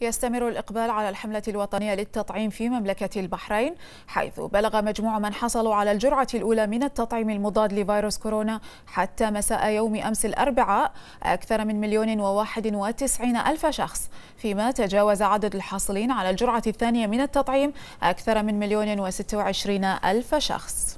يستمر الإقبال على الحملة الوطنية للتطعيم في مملكة البحرين حيث بلغ مجموع من حصلوا على الجرعة الأولى من التطعيم المضاد لفيروس كورونا حتى مساء يوم أمس الأربعاء أكثر من مليون وواحد وتسعين ألف شخص فيما تجاوز عدد الحاصلين على الجرعة الثانية من التطعيم أكثر من مليون وستة وعشرين ألف شخص